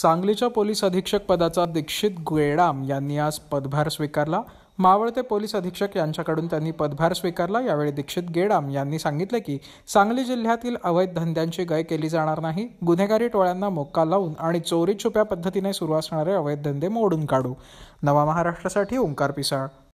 सांगलीच्या पोलीस अधीक्षक पदाचा दीक्षित गुएडाम यांनी आज पदभार स्वीकारला मावळते पोलीस अधीक्षक यांच्याकडून त्यांनी पदभार स्वीकारला यावेळी दीक्षित गेडाम यांनी सांगितले की सांगली जिल्ह्यातील अवैध धंद्यांची गय केली जाणार नाही गुन्हेगारी टोळ्यांना मोक्का लावून आणि चोरी छुप्या पद्धतीने सुरू असणारे अवैध धंदे मोडून काढू नवा महाराष्ट्रासाठी ओंकार पिसाळ